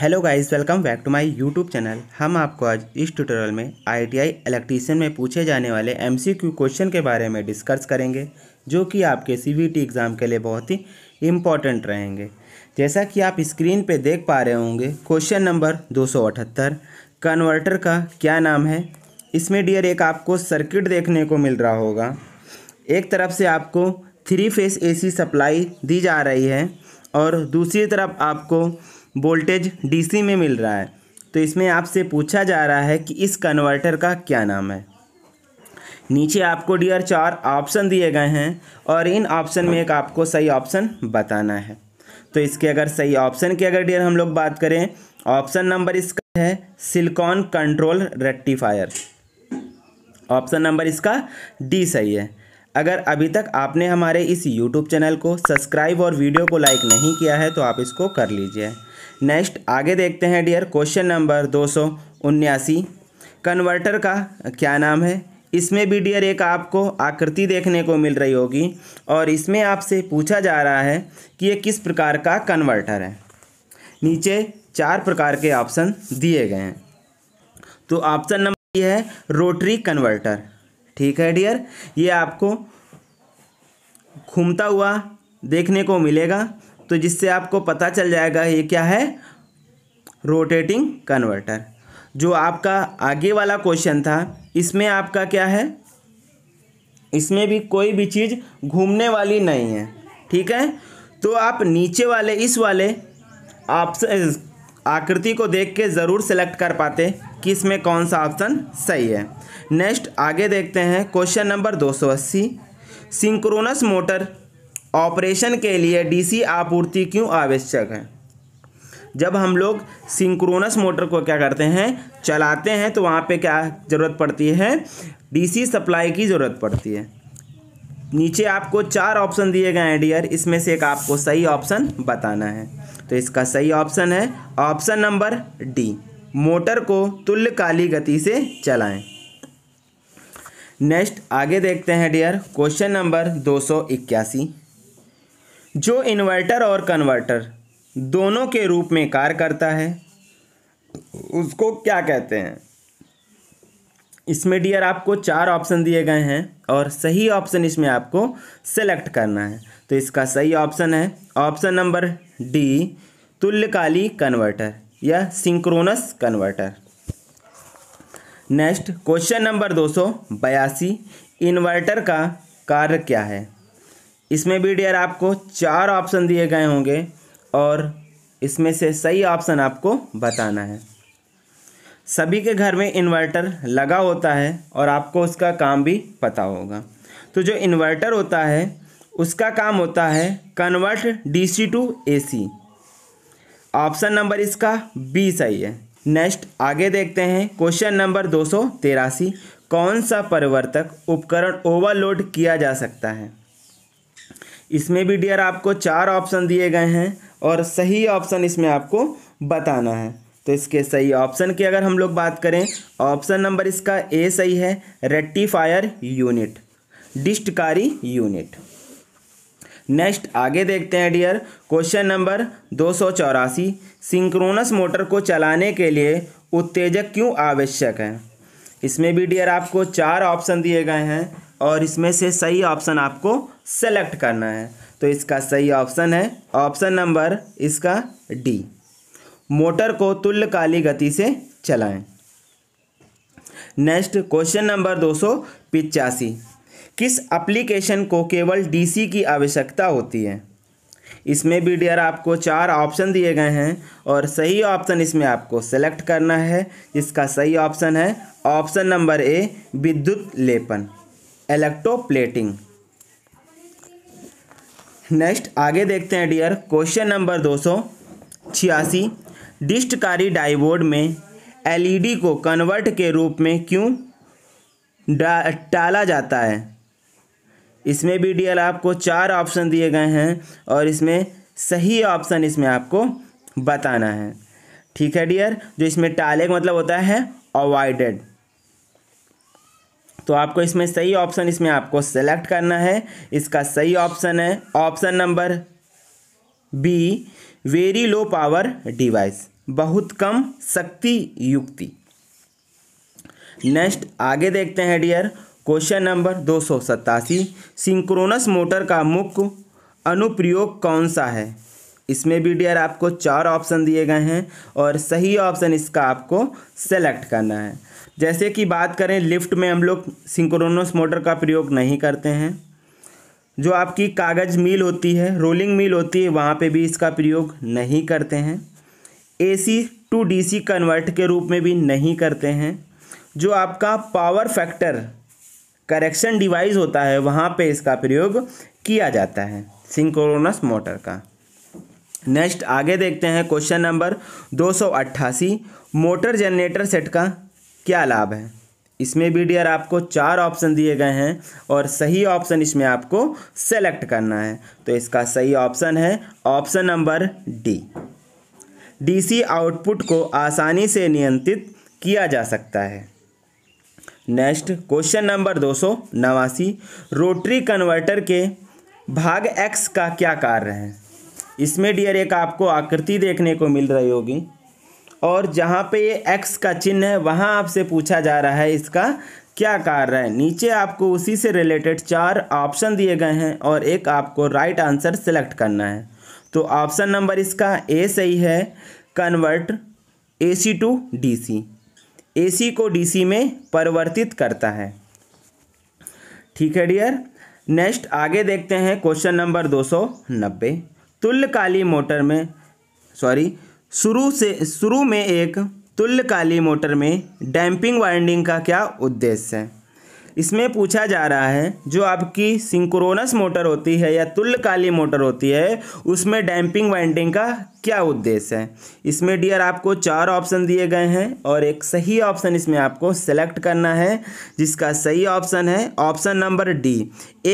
hello guys welcome back to my YouTube channel हम आपको आज इस ट्यूटोरियल में आईटीआई इलेक्ट्रीशियन में पूछे जाने वाले एमसीक्यू क्वेश्चन के बारे में डिस्कस करेंगे जो कि आपके सीबीटी एग्ज़ाम के लिए बहुत ही इम्पॉर्टेंट रहेंगे जैसा कि आप स्क्रीन पे देख पा रहे होंगे क्वेश्चन नंबर दो कन्वर्टर का क्या नाम है इसमें डियर एक आपको सर्किट देखने को मिल रहा होगा एक तरफ से आपको थ्री फेस ए सप्लाई दी जा रही है और दूसरी तरफ आपको वोल्टेज डीसी में मिल रहा है तो इसमें आपसे पूछा जा रहा है कि इस कन्वर्टर का क्या नाम है नीचे आपको डियर चार ऑप्शन दिए गए हैं और इन ऑप्शन में एक आपको सही ऑप्शन बताना है तो इसके अगर सही ऑप्शन की अगर डियर हम लोग बात करें ऑप्शन नंबर इसका है silicon control rectifier option number इसका डी सही है अगर अभी तक आपने हमारे इस यूट्यूब चैनल को सब्सक्राइब और वीडियो को लाइक नहीं किया है तो आप इसको कर लीजिए नेक्स्ट आगे देखते हैं डियर क्वेश्चन नंबर दो सौ उन्यासी कन्वर्टर का क्या नाम है इसमें भी डियर एक आपको आकृति देखने को मिल रही होगी और इसमें आपसे पूछा जा रहा है कि ये किस प्रकार का कन्वर्टर है नीचे चार प्रकार के ऑप्शन दिए गए हैं तो ऑप्शन नंबर ये है रोटरी कन्वर्टर ठीक है डियर ये आपको घूमता हुआ देखने को मिलेगा तो जिससे आपको पता चल जाएगा ये क्या है रोटेटिंग कन्वर्टर जो आपका आगे वाला क्वेश्चन था इसमें आपका क्या है इसमें भी कोई भी चीज़ घूमने वाली नहीं है ठीक है तो आप नीचे वाले इस वाले आप आकृति को देख के ज़रूर सेलेक्ट कर पाते कि इसमें कौन सा ऑप्शन सही है नेक्स्ट आगे देखते हैं question number 280 synchronous motor operation के लिए डीसी आपूर्ति क्यों आवश्यक है जब हम लोग सिंक्रोनस मोटर को क्या करते हैं चलाते हैं तो वहाँ पे क्या ज़रूरत पड़ती है डीसी सप्लाई की ज़रूरत पड़ती है नीचे आपको चार ऑप्शन दिए गए हैं डियर इसमें से एक आपको सही ऑप्शन बताना है तो इसका सही ऑप्शन है ऑप्शन नंबर डी मोटर को तुल्यकाली गति से चलाएं नेक्स्ट आगे देखते हैं डियर क्वेश्चन नंबर दो सौ इक्यासी जो इन्वर्टर और कन्वर्टर दोनों के रूप में कार्य करता है उसको क्या कहते हैं इसमें डियर आपको चार ऑप्शन दिए गए हैं और सही ऑप्शन इसमें आपको सेलेक्ट करना है तो इसका सही ऑप्शन है ऑप्शन नंबर डी तुल्यकाली कन्वर्टर या synchronous converter next question number दो सौ बयासी इन्वर्टर का कार्य क्या है इसमें भी डियर आपको चार ऑप्शन दिए गए होंगे और इसमें से सही ऑप्शन आपको बताना है सभी के घर में इन्वर्टर लगा होता है और आपको उसका काम भी पता होगा तो जो इन्वर्टर होता है उसका काम होता है convert DC to AC option number इसका बी सही है नेक्स्ट आगे देखते हैं क्वेश्चन नंबर दो कौन सा परिवर्तक उपकरण ओवरलोड किया जा सकता है इसमें भी डियर आपको चार ऑप्शन दिए गए हैं और सही ऑप्शन इसमें आपको बताना है तो इसके सही ऑप्शन की अगर हम लोग बात करें ऑप्शन नंबर इसका ए सही है रेक्टिफायर यूनिट डिस्टकारी यूनिट नेक्स्ट आगे देखते हैं डियर क्वेश्चन नंबर दो सौ चौरासी सिंक्रोनस मोटर को चलाने के लिए उत्तेजक क्यों आवश्यक है इसमें भी डियर आपको चार ऑप्शन दिए गए हैं और इसमें से सही ऑप्शन आपको सेलेक्ट करना है तो इसका सही ऑप्शन है ऑप्शन नंबर इसका डी मोटर को तुल्यकाली गति से चलाएं नेक्स्ट क्वेश्चन नंबर दो सौ पिचासी किस एप्लीकेशन को केवल डीसी की आवश्यकता होती है इसमें भी डियर आपको चार ऑप्शन दिए गए हैं और सही ऑप्शन इसमें आपको सेलेक्ट करना है जिसका सही ऑप्शन है ऑप्शन नंबर ए विद्युत लेपन इलेक्ट्रोप्लेटिंग नेक्स्ट आगे देखते हैं डियर क्वेश्चन नंबर दो सौ छियासी डिस्टकारी डाइवोड में एलईडी e को कन्वर्ट के रूप में क्यों डाला जाता है इसमें भी डियर आपको चार ऑप्शन दिए गए हैं और इसमें सही ऑप्शन इसमें आपको बताना है ठीक है डियर जो इसमें टाले का मतलब होता है अवॉइडेड तो आपको इसमें सही ऑप्शन इसमें आपको सेलेक्ट करना है इसका सही ऑप्शन है option number B very low power device बहुत कम शक्ति युक्ति नेक्स्ट आगे देखते हैं डियर क्वेश्चन नंबर दो सौ सिंक्रोनस मोटर का मुख्य अनुप्रयोग कौन सा है इसमें भी डियर आपको चार ऑप्शन दिए गए हैं और सही ऑप्शन इसका आपको सेलेक्ट करना है जैसे कि बात करें लिफ्ट में हम लोग सिंक्रोनस मोटर का प्रयोग नहीं करते हैं जो आपकी कागज़ मील होती है रोलिंग मील होती है वहाँ पे भी इसका प्रयोग नहीं करते हैं एसी टू डीसी कन्वर्ट के रूप में भी नहीं करते हैं जो आपका पावर फैक्टर करेक्शन डिवाइस होता है वहाँ पे इसका प्रयोग किया जाता है सिंक्रोनस मोटर का नेक्स्ट आगे देखते हैं क्वेश्चन नंबर दो मोटर जनरेटर सेट का क्या लाभ है इसमें भी डियर आपको चार ऑप्शन दिए गए हैं और सही ऑप्शन इसमें आपको सेलेक्ट करना है तो इसका सही ऑप्शन है option number D DC output को आसानी से नियंत्रित किया जा सकता है नेक्स्ट क्वेश्चन नंबर दो सौ नवासी रोटरी कन्वर्टर के भाग एक्स का क्या कार्य है इसमें डियर एक आपको आकृति देखने को मिल रही होगी और जहाँ पे ये एक्स का चिन्ह है वहाँ आपसे पूछा जा रहा है इसका क्या कार्य है नीचे आपको उसी से रिलेटेड चार ऑप्शन दिए गए हैं और एक आपको राइट आंसर सेलेक्ट करना है तो ऑप्शन नंबर इसका ए सही है convert A C to D C A C को डी सी में परिवर्तित करता है ठीक है डियर नेक्स्ट आगे देखते हैं क्वेश्चन नंबर दो सौ नब्बे तुल्यकाली मोटर में सॉरी शुरू से शुरू में एक तुल्यकाली मोटर में डैम्पिंग वाइंडिंग का क्या उद्देश्य है इसमें पूछा जा रहा है जो आपकी सिंक्रोनस मोटर होती है या तुल्यकाली मोटर होती है उसमें डैम्पिंग वाइंडिंग का क्या उद्देश्य है इसमें डियर आपको चार ऑप्शन दिए गए हैं और एक सही ऑप्शन इसमें आपको सेलेक्ट करना है जिसका सही ऑप्शन है ऑप्शन नंबर डी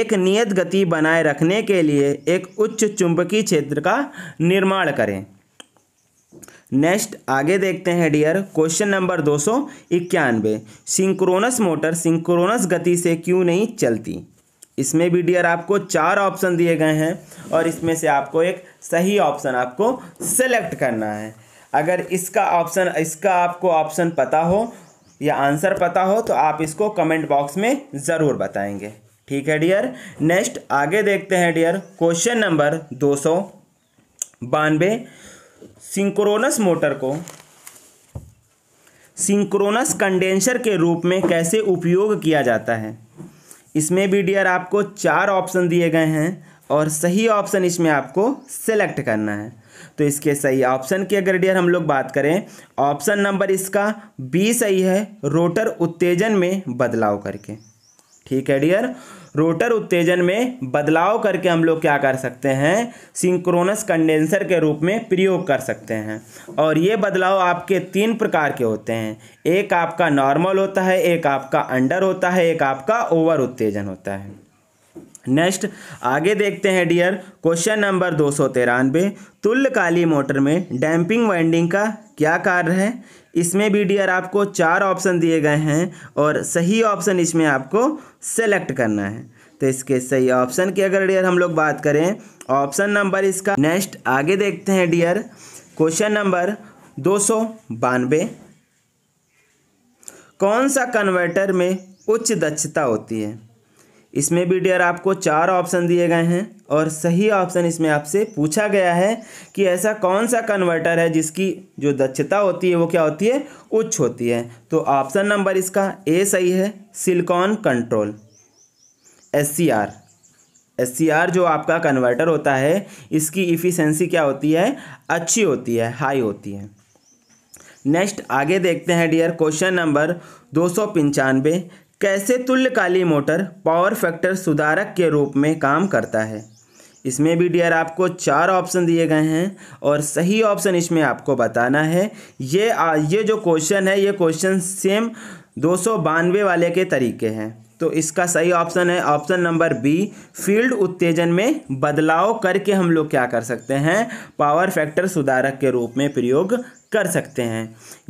एक नियत गति बनाए रखने के लिए एक उच्च चुंबकीय क्षेत्र का निर्माण करें नेक्स्ट आगे देखते हैं डियर क्वेश्चन नंबर दो सौ इक्यानवे सिंक्रोनस मोटर सिंक्रोनस गति से क्यों नहीं चलती इसमें भी डियर आपको चार ऑप्शन दिए गए हैं और इसमें से आपको एक सही ऑप्शन आपको सेलेक्ट करना है अगर इसका ऑप्शन इसका आपको ऑप्शन पता हो या आंसर पता हो तो आप इसको कमेंट बॉक्स में ज़रूर बताएंगे ठीक है डियर नेक्स्ट आगे देखते हैं डियर क्वेश्चन नंबर दो सौ बानवे सिंक्रोनस मोटर को सिंक्रोनस कंडेंसर के रूप में कैसे उपयोग किया जाता है इसमें भी डियर आपको चार ऑप्शन दिए गए हैं और सही ऑप्शन इसमें आपको सेलेक्ट करना है तो इसके सही ऑप्शन की अगर डियर हम लोग बात करें ऑप्शन नंबर इसका बी सही है रोटर उत्तेजन में बदलाव करके ठीक है डियर रोटर उत्तेजन में बदलाव करके हम लोग क्या कर सकते हैं सिंक्रोनस कंडेंसर के रूप में प्रयोग कर सकते हैं और ये बदलाव आपके तीन प्रकार के होते हैं एक आपका नॉर्मल होता है एक आपका अंडर होता है एक आपका ओवर उत्तेजन होता है नेक्स्ट आगे देखते हैं डियर क्वेश्चन नंबर दो सौ तिरानवे तुल्यकाली मोटर में डैम्पिंग वाइंडिंग का क्या कार्य है इसमें भी डियर आपको चार ऑप्शन दिए गए हैं और सही ऑप्शन इसमें आपको सेलेक्ट करना है तो इसके सही ऑप्शन की अगर डियर हम लोग बात करें ऑप्शन नंबर इसका नेक्स्ट आगे देखते हैं डियर क्वेश्चन नंबर दो सौ बानवे कौन सा कन्वर्टर में उच्च दक्षता होती है इसमें भी डियर आपको चार ऑप्शन दिए गए हैं और सही ऑप्शन इसमें आपसे पूछा गया है कि ऐसा कौन सा कन्वर्टर है जिसकी जो दक्षता होती है वो क्या होती है उच्च होती है तो ऑप्शन नंबर इसका ए सही है silicon control S C R S C R जो आपका कन्वर्टर होता है इसकी इफ़िशेंसी क्या होती है अच्छी होती है हाई होती है नेक्स्ट आगे देखते हैं डियर क्वेश्चन नंबर दो सौ पंचानवे कैसे तुल्यकाली मोटर पावर फैक्टर सुधारक के रूप में काम करता है इसमें भी डियर आपको चार ऑप्शन दिए गए हैं और सही ऑप्शन इसमें आपको बताना है ये आ, ये जो क्वेश्चन है ये क्वेश्चन सेम दो वाले के तरीके हैं तो इसका सही ऑप्शन है ऑप्शन नंबर बी फील्ड उत्तेजन में बदलाव करके हम लोग क्या कर सकते हैं पावर फैक्टर सुधारक के रूप में प्रयोग कर सकते हैं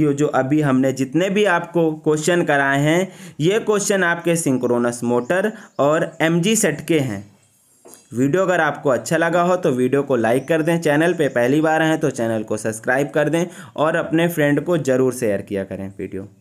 ये जो अभी हमने जितने भी आपको क्वेश्चन कराए हैं ये क्वेश्चन आपके सिंक्रोनस मोटर और एम सेट के हैं वीडियो अगर आपको अच्छा लगा हो तो वीडियो को लाइक कर दें चैनल पे पहली बार हैं तो चैनल को सब्सक्राइब कर दें और अपने फ्रेंड को ज़रूर शेयर किया करें वीडियो